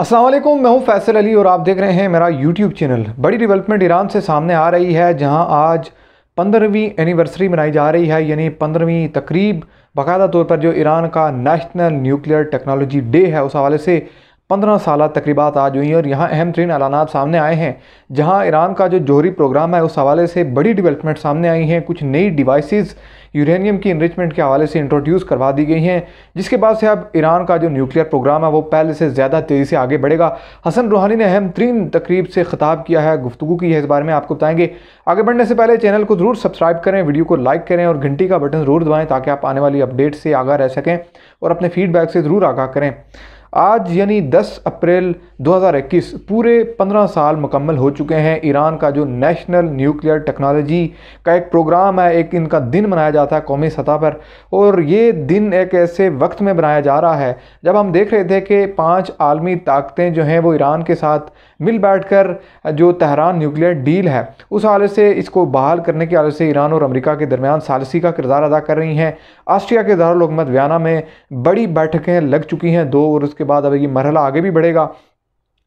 असलम मैं हूं फैसल अली और आप देख रहे हैं मेरा यूट्यूब चैनल बड़ी डेवलपमेंट ईरान से सामने आ रही है जहां आज पंद्रहवीं एनिवर्सरी मनाई जा रही है यानी पंद्रहवीं तकरीब बाकायदा तौर पर जो ईरान का नेशनल न्यूक्लियर टेक्नोलॉजी डे है उस हवाले से पंद्रह साल तकरीबा आज हुई और यहाँ अहम तरीन एलानात सामने आए हैं जहाँ ईरान का जो जोहरी प्रोग्राम है उस हवाले से बड़ी डेवलपमेंट सामने आई हैं कुछ नई डिवाइसेस यूरेनियम की इन्रिचमेंट के हवाले से इंट्रोड्यूस करवा दी गई हैं जिसके बाद से अब ईरान का जो न्यूक्लियर प्रोग्राम है वो पहले से ज़्यादा तेज़ी से आगे बढ़ेगा हसन रूहानी ने अहम तरीन तकरीब से खिताब किया है गुफ्तु की है इस बारे में आपको बताएंगे आगे बढ़ने से पहले चैनल को ज़रूर सब्सक्राइब करें वीडियो को लाइक करें और घंटी का बटन ज़रूर दबाएँ ताकि आप आने वाली अपडेट से आगा रह सकें और अपने फीडबैक से ज़रूर आगा करें आज यानी 10 अप्रैल 2021 पूरे 15 साल मुकम्मल हो चुके हैं ईरान का जो नेशनल न्यूक्लियर टेक्नोलॉजी का एक प्रोग्राम है एक इनका दिन मनाया जाता है कौमी सतह पर और ये दिन एक ऐसे वक्त में बनाया जा रहा है जब हम देख रहे थे कि पांच आलमी ताकतें जो हैं वो ईरान के साथ मिल बैठकर जो तहरान न्यूक्लियर डील है उस हाले से इसको बहाल करने के हाले से ईरान और अमरीका के दरमियान सालसी का किरदार अदा कर रही हैं ऑस्ट्रिया के दारुलकमत व्याना में बड़ी बैठकें लग चुकी हैं दो और उसके उसके बाद अब ये मरहला आगे भी बढ़ेगा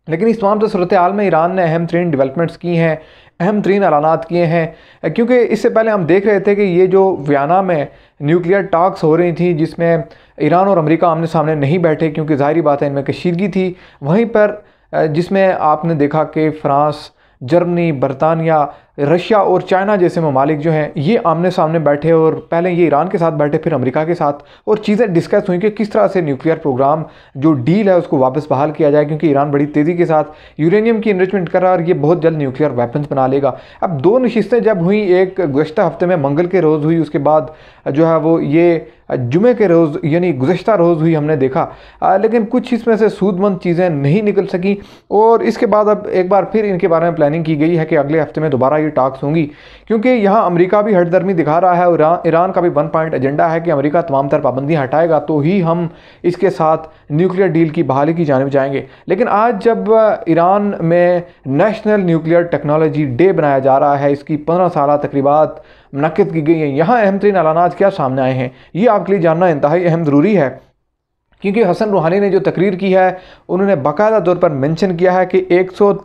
लेकिन इस तमाम सूरत हाल में ईरान ने अहम तरीन डेवलपमेंट्स की हैं अहम तरीन ऐलाना किए हैं क्योंकि इससे पहले हम देख रहे थे कि ये जो वियना में न्यूक्लियर टाक्स हो रही थी जिसमें ईरान और अमेरिका आमने सामने नहीं बैठे क्योंकि ज़ाहरी बात है इनमें कशीदगी थी वहीं पर जिसमें आपने देखा कि फ़्रांस जर्मनी बरतानिया रशिया और चाइना जैसे ममालिक जो हैं ये आमने सामने बैठे और पहले ये ईरान के साथ बैठे फिर अमेरिका के साथ और चीज़ें डिस्कस हुई कि किस तरह से न्यूक्लियर प्रोग्राम जो डील है उसको वापस बहाल किया जाए क्योंकि ईरान बड़ी तेज़ी के साथ यूरेनियम की इन्वेस्टमेंट कर रहा है और ये बहुत जल्द न्यूक्लियर वेपन्स बना लेगा अब दो नशस्तें जब हुई एक गुज्त हफ्ते में मंगल के रोज़ हुई उसके बाद जो है वो ये जुमे के रोज़ यानी गुज्तर रोज़ हुई हमने देखा आ, लेकिन कुछ इसमें से सूदमंद चीज़ें नहीं निकल सकी और इसके बाद अब एक बार फिर इनके बारे में प्लानिंग की गई है कि अगले हफ्ते में दोबारा ये टाक्स होंगी क्योंकि यहाँ अमरीका भी हटदर्मी दिखा रहा है और ईरान का भी वन पॉइंट एजेंडा है कि अमरीका तमाम तर पाबंदियाँ हटाएगा तो ही हम इसके साथ न्यूक्लियर डील की बहाली की जानब जाएंगे लेकिन आज जब ईरान में नेशनल न्यूक्लियर टेक्नोलॉजी डे बनाया जा रहा है इसकी पंद्रह साल तकरीबा मनक़द की गई हैं यहाँ अहम तरीन अलानात क्या सामने आए हैं ये आपके लिए जानना इंतहाई अहम ज़रूरी है क्योंकि हसन रूहानी ने जो तकरीर की है उन्होंने बाकायदा तौर पर मेंशन किया है कि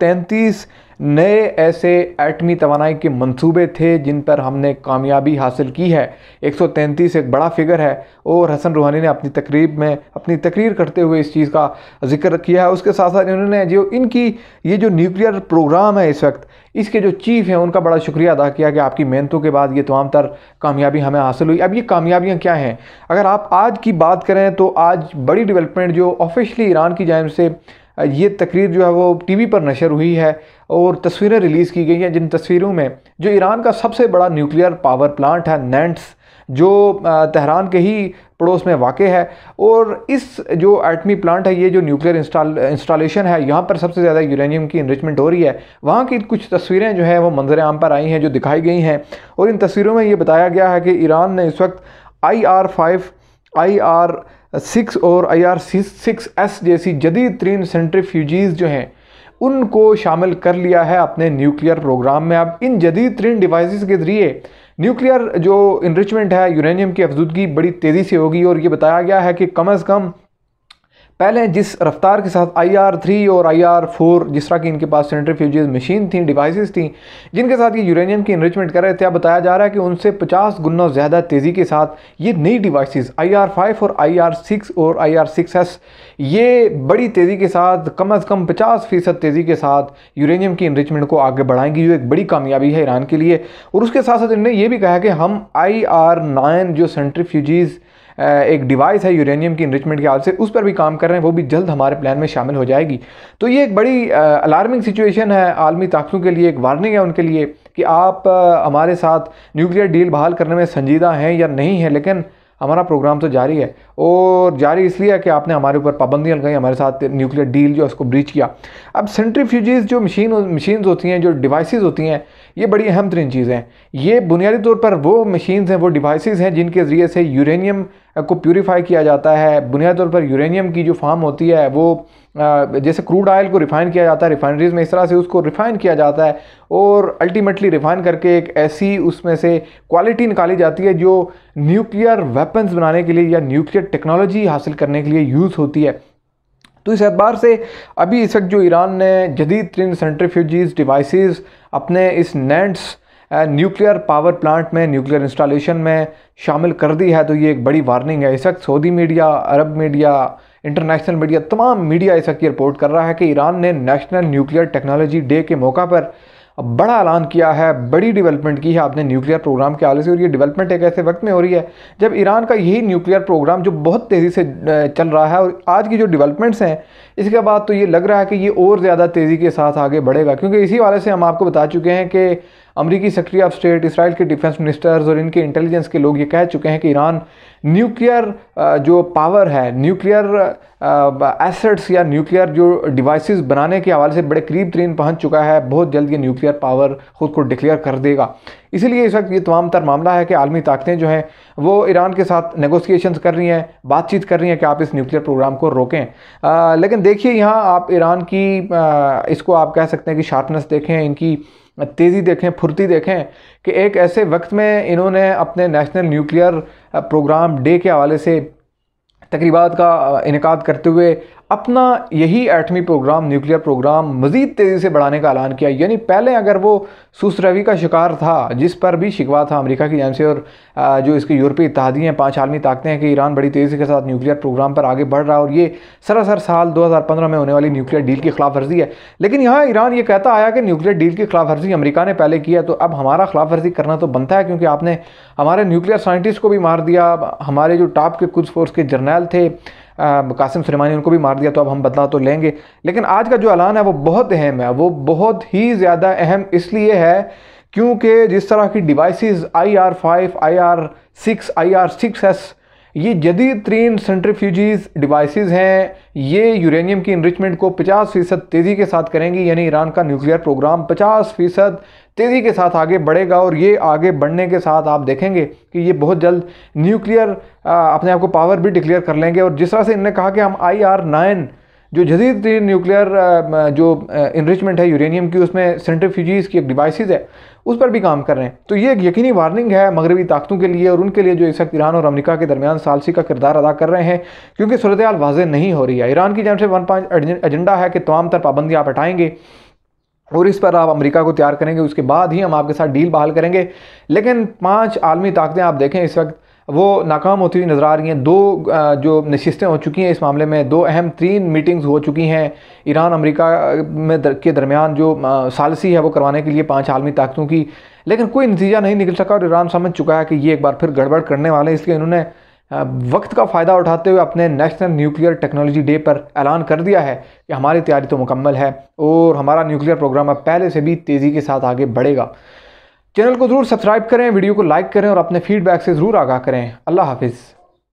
तैंतीस नए ऐसे एटमी तोानाई के मंसूबे थे जिन पर हमने कामयाबी हासिल की है 133 एक बड़ा फिगर है और हसन रूहानी ने अपनी तकरीब में अपनी तकरीर करते हुए इस चीज़ का जिक्र किया है उसके साथ साथ इन्होंने जो इनकी ये जो न्यूक्लियर प्रोग्राम है इस वक्त इसके जो चीफ हैं उनका बड़ा शुक्रिया अदा किया कि आपकी मेहनतों के बाद ये तमाम तर कामयाबी हमें हासिल हुई अब ये कामयाबियाँ क्या हैं अगर आप आज की बात करें तो आज बड़ी डेवलपमेंट जो ऑफिशली ईरान की जानब से ये तकरीर जो है वो टीवी पर नशर हुई है और तस्वीरें रिलीज़ की गई हैं जिन तस्वीरों में जो ईरान का सबसे बड़ा न्यूक्लियर पावर प्लांट है नैंट्स जो तहरान के ही पड़ोस में वाक़ है और इस जो एटमी प्लांट है ये जो न्यूक्लियर इंस्टॉल इंस्टॉलेशन है यहाँ पर सबसे ज़्यादा यूरेनियम की इन्रिचमेंट हो रही है वहाँ की कुछ तस्वीरें जो हैं वो मंजर आम पर आई हैं जो दिखाई गई हैं और इन तस्वीरों में ये बताया गया है कि ईरान ने इस वक्त I R five I R six I R R six S जैसी जदीद तरीन सेंट्रीफ्यूजीज़ जो हैं उनको शामिल कर लिया है अपने न्यूक्लियर प्रोग्राम में अब इन जदीद तरीन डिवाइस के ज़रिए न्यूक्लियर जो इनरिचमेंट है यूरेनियम की अफजूदगी बड़ी तेज़ी से होगी और ये बताया गया है कि कम अज़ कम पहले जिस रफ्तार के साथ आई आर थ्री और आई आर फोर जिस तरह की इनके पास सेंट्रीफ्यूजेज मशीन थी डिवाइसेस थी जिनके साथ ये यूरेनियम की इन्रिचमेंट कर रहे थे अब बताया जा रहा है कि उनसे 50 गुना ज़्यादा तेज़ी के साथ ये नई डिवाइसेस आई आर फाइव और R R six I R R six S ये बड़ी तेज़ी के साथ कम अज़ कम पचास फ़ीसद तेज़ी के साथ यूरेनियम की इन्रिचमेंट को आगे बढ़ाएंगी जो एक बड़ी कामयाबी है ईरान के लिए और उसके साथ साथ इन्होंने ये भी कहा कि हम आई आर नाइन जो सेंट्रीफ्यूजीज़ एक डिवाइस है यूरेनियम की इनरिचमेंट के हाल से उस पर भी काम कर रहे हैं वो भी जल्द हमारे प्लान में शामिल हो जाएगी तो ये एक बड़ी अलार्मिंग सिचुएशन है आलमी ताकतों के लिए एक वार्निंग है उनके लिए कि आप हमारे साथ न्यूक्लियर डील बहाल करने में संजीदा हैं या नहीं है लेकिन हमारा प्रोग्राम तो जारी है और जारी इसलिए है कि आपने हमारे ऊपर पाबंदियाँ लगाई हमारे साथ न्यूक्लियर डील जो है उसको ब्रीच किया अब सेंट्रीफ्यूजीज जो मशीन मशीन्स होती हैं जो डिवाइसेस होती हैं ये बड़ी अहम तरीन चीज़ें हैं ये बुनियादी तौर पर वो मशीन्स हैं वो डिवाइसेस हैं जिनके ज़रिए से यूरेनियम को प्योरीफाई किया जाता है बुनियादी तौर पर यूरेनियम की जो फार्म होती है वो जैसे क्रूड ऑयल को रिफ़ाइन किया जाता है रिफाइनरीज में इस तरह से उसको रिफ़ाइन किया जाता है और अल्टीमेटली रिफ़ाइन करके एक ऐसी उसमें से क्वालिटी निकाली जाती है जो न्यूक्लियर वेपन्स बनाने के लिए या न्यूक्लियर टेक्नोलॉजी हासिल करने के लिए यूज़ होती है तो इस एतबार से अभी इस वक्त जो ईरान ने जदीद तरीन सेंट्रीफ्यूजीज़ डिवाइसेस अपने इस नैंड्स न्यूक्लियर पावर प्लांट में न्यूक्लियर इंस्टॉलेशन में शामिल कर दी है तो ये एक बड़ी वार्निंग है इस वक्त Saudi media Arab media international media तमाम मीडिया इस वक्त ये रिपोर्ट कर रहा है कि ईरान ने नेशनल न्यूक्लियर टेक्नोलॉजी डे के मौका पर बड़ा ऐलान किया है बड़ी डेवलपमेंट की है आपने न्यूक्लियर प्रोग्राम के हवाले से और ये डेवलपमेंट एक ऐसे वक्त में हो रही है जब ईरान का यही न्यूक्लियर प्रोग्राम जो बहुत तेज़ी से चल रहा है और आज की जो डेवलपमेंट्स हैं इसके बाद तो ये लग रहा है कि ये और ज़्यादा तेज़ी के साथ आगे बढ़ेगा क्योंकि इसी वाले से हम आपको बता चुके हैं कि अमरीकी सेक्रेटरी ऑफ स्टेट इसराइल के डिफेंस मिनिस्टर्स और इनके इंटेलिजेंस के लोग ये कह चुके हैं कि ईरान न्यूक्लियर जो पावर है न्यूक्लियर एसेट्स या न्यूक्लियर जो डिवाइसेस बनाने के हवाले से बड़े करीब तरीन पहुंच चुका है बहुत जल्द ये न्यूक्लियर पावर ख़ुद को डिक्लेयर कर देगा इसीलिए इस वक्त ये तमाम तर मामला है कि आलमी ताकतें जो हैं वो ईरान के साथ नगोसिएशन कर रही हैं बातचीत कर रही हैं कि आप इस न्यूक्लियर प्रोग्राम को रोकें आ, लेकिन देखिए यहाँ आप ईरान की आ, इसको आप कह सकते हैं कि शार्पनेस देखें इनकी तेज़ी देखें फुर्ती देखें कि एक ऐसे वक्त में इन्होंने अपने नेशनल न्यूक्लियर प्रोग्राम डे के हवाले से तकरीबा का इनका करते हुए अपना यही एटमी प्रोग्राम न्यूक्लियर प्रोग्राम मज़ीद तेज़ी से बढ़ाने का ऐलान किया यानी पहले अगर वो रवि का शिकार था जिस पर भी शिकवा था अमेरिका की जान से और जो इसके यूरोपीय इतिहादी हैं पाँच आलमी ताकतें हैं कि ईरान बड़ी तेज़ी के साथ न्यूक्लियर प्रोग्राम पर आगे बढ़ रहा है और ये सरासर साल दो में होने वाली न्यूक्लियर डील की खिलाफ वर्जी है लेकिन यहाँ ईरान ये कहता आया कि न्यूक्लियर डील की खिलाफ वर्जी अमरीका ने पहले किया तो अब हमारा खिलाफ वर्जी करना तो बनता है क्योंकि आपने हमारे न्यूक्लियर साइंटिस्ट को भी मार दिया हमारे जो टॉप के कुछ फोर्स के जर्नैल थे कासिम सुलेमानी उनको भी मार दिया तो अब हम बदला तो लेंगे लेकिन आज का जो ऐलान है वो बहुत अहम है वो बहुत ही ज़्यादा अहम इसलिए है क्योंकि जिस तरह की devices I R five I R six I R six S ये जदीद तरीन सेंट्रीफ्यूजीज डिवाइसेस हैं ये यूरेनियम की इन्रिचमेंट को 50 फ़ीसद तेज़ी के साथ करेंगी यानी ईरान का न्यूक्लियर प्रोग्राम 50 फ़ीसद तेज़ी के साथ आगे बढ़ेगा और ये आगे बढ़ने के साथ आप देखेंगे कि ये बहुत जल्द न्यूक्लियर अपने आप को पावर भी डिक्लेयर कर लेंगे और जिस तरह से इनने कहा कि हम आई आर नाइन जो जदीद तरीन न्यूक्लियर जो इन्रिचमेंट है यूरेनियम की उसमें सेंट्रीफ्यूजीज़ की एक डिवाइस है उस पर भी काम कर रहे हैं तो ये एक यकीनी वार्निंग है मगरबी ताकतों के लिए और उनके लिए जो इस वक्त ईरान और अमरीका के दरमियान सालसी का किरदार अदा कर रहे हैं क्योंकि सूरत वाज नहीं हो रही है ईरान की जान से वन पॉइंट एजेंडा है कि तमाम तर पाबंदी आप हटाएंगे और इस पर आप अमेरिका को तैयार करेंगे उसके बाद ही हम आपके साथ डील बहाल करेंगे लेकिन पांच आलमी ताकतें आप देखें इस वक्त वो नाकाम होती हुई नज़र आ रही हैं दो जो नशस्तें हो चुकी हैं इस मामले में दो अहम तीन मीटिंग्स हो चुकी हैं ईरान अमेरिका में दर, के दरमियान जो सालसी है वो करवाने के लिए पांच आलमी ताकतों की लेकिन कोई नतीजा नहीं निकल सका और ईरान समझ चुका है कि ये एक बार फिर गड़बड़ करने वाले हैं इसलिए इन्होंने वक्त का फ़ायदा उठाते हुए अपने नेशनल न्यूक्लियर टेक्नोलॉजी डे पर ऐलान कर दिया है कि हमारी तैयारी तो मुकम्मल है और हमारा न्यूक्लियर प्रोग्राम अब पहले से भी तेज़ी के साथ आगे बढ़ेगा चैनल को ज़रूर सब्सक्राइब करें वीडियो को लाइक करें और अपने फीडबैक से ज़रूर आगाह करें अल्लाह हाफिज़